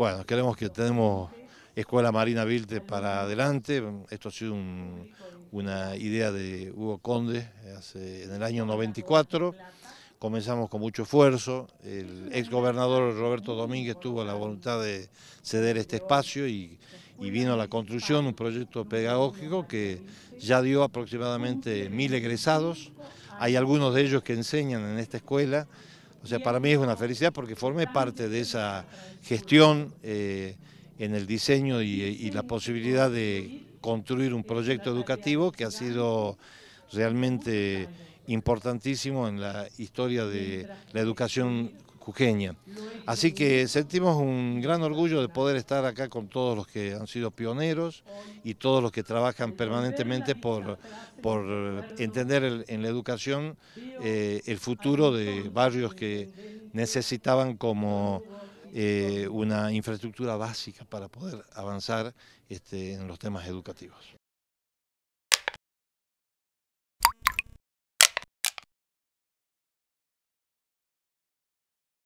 Bueno, queremos que tenemos Escuela Marina Vilte para adelante. Esto ha sido una idea de Hugo Conde en el año 94. Comenzamos con mucho esfuerzo. El ex gobernador Roberto Domínguez tuvo la voluntad de ceder este espacio y, y vino a la construcción, un proyecto pedagógico que ya dio aproximadamente mil egresados. Hay algunos de ellos que enseñan en esta escuela o sea, para mí es una felicidad porque formé parte de esa gestión eh, en el diseño y, la posibilidad de construir un proyecto educativo que ha sido realmente importantísimo en la historia de la educación cujeña. Así que sentimos un gran orgullo de poder estar acá con todos los que han sido pioneros y todos los que trabajan permanentemente por, eh, entender en la educación eh, el futuro de barrios que necesitaban como eh, una infraestructura básica para poder avanzar este, en los temas educativos.